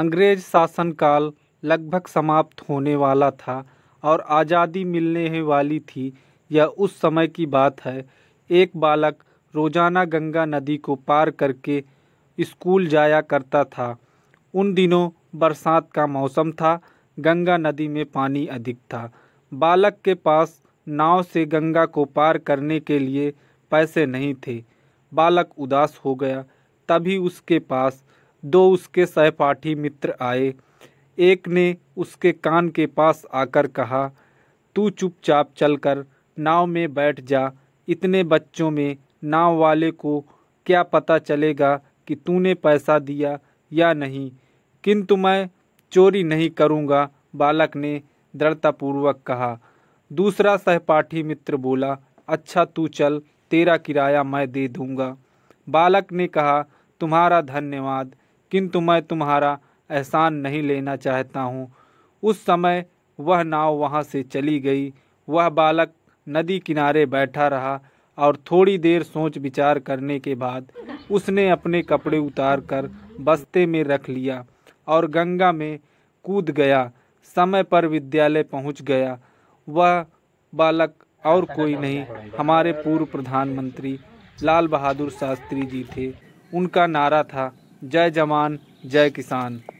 अंग्रेज शासनकाल लगभग समाप्त होने वाला था और आज़ादी मिलने वाली थी यह उस समय की बात है एक बालक रोज़ाना गंगा नदी को पार करके स्कूल जाया करता था उन दिनों बरसात का मौसम था गंगा नदी में पानी अधिक था बालक के पास नाव से गंगा को पार करने के लिए पैसे नहीं थे बालक उदास हो गया तभी उसके पास दो उसके सहपाठी मित्र आए एक ने उसके कान के पास आकर कहा तू चुपचाप चलकर नाव में बैठ जा इतने बच्चों में नाव वाले को क्या पता चलेगा कि तूने पैसा दिया या नहीं किंतु मैं चोरी नहीं करूँगा बालक ने दृढ़तापूर्वक कहा दूसरा सहपाठी मित्र बोला अच्छा तू चल तेरा किराया मैं दे दूँगा बालक ने कहा तुम्हारा धन्यवाद किंतु मैं तुम्हारा एहसान नहीं लेना चाहता हूँ उस समय वह नाव वहाँ से चली गई वह बालक नदी किनारे बैठा रहा और थोड़ी देर सोच विचार करने के बाद उसने अपने कपड़े उतार कर बस्ते में रख लिया और गंगा में कूद गया समय पर विद्यालय पहुंच गया वह बालक और कोई नहीं हमारे पूर्व प्रधानमंत्री लाल बहादुर शास्त्री जी थे उनका नारा था जय जवान जय किसान